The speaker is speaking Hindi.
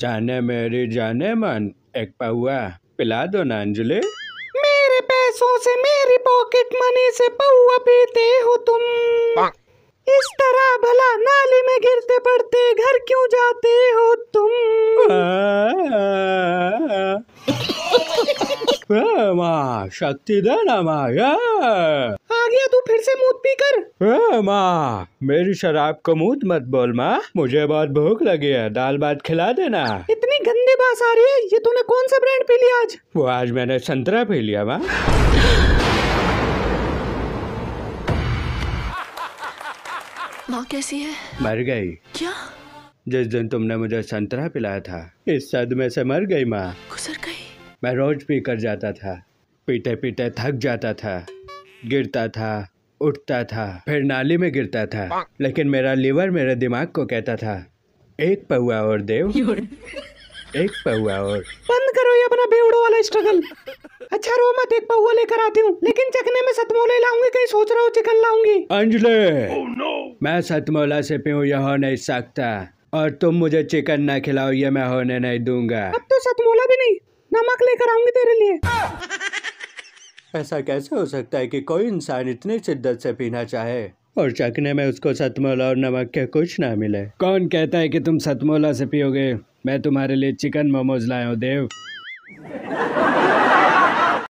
जाने मेरे जाने मन एक पौआ पिला दो ना अंजलि मेरे पैसों से मेरी पॉकेट मनी से पौआ पीते हो तुम इस तरह भला नाली में गिरते पड़ते घर क्यों जाते हो तुम माँ शक्ति दे ना माँ आ गया तू फिर से मूत पी कर माँ मेरी शराब को मूत मत बोल माँ मुझे बहुत भूख लगी है दाल भात खिला देना इतनी गंदी बात आ रही है ये तूने कौन सा ब्रांड पी लिया आज वो आज मैंने संतरा पी लिया माँ माँ कैसी है मर गई क्या जिस दिन तुमने मुझे संतरा पिलाया था इस सदमे से मर गई माँ गुजर गई मैं रोज पीकर जाता था पीते पीते थक जाता था गिरता था उठता था फिर नाली में गिरता था लेकिन मेरा लीवर मेरे दिमाग को कहता था एक पहुआ और देव एक पहुआ और बंद करो ये अपना बेउड़ो वाला स्ट्रगल अच्छा रो मत एक पहुआ लेकर आती हूँ लेकिन चखने में सतमोले लाऊंगी कहीं सोच रहा हूँ चिकन लाऊंगी अंजलि oh, no. मैं सतमोला से पीऊँ यह हो नहीं सकता और तुम मुझे चिकन ना खिलाओ ये मैं होने नहीं दूंगा अब तो सतमोला भी नहीं नमक लेकर आऊंगी तेरे लिए ऐसा कैसे हो सकता है कि कोई इंसान इतनी शिद्दत से पीना चाहे और चखने में उसको सतमोला और नमक के कुछ ना मिले कौन कहता है कि तुम सतमोला से पियोगे मैं तुम्हारे लिए चिकन मोमोज लाया हूँ देव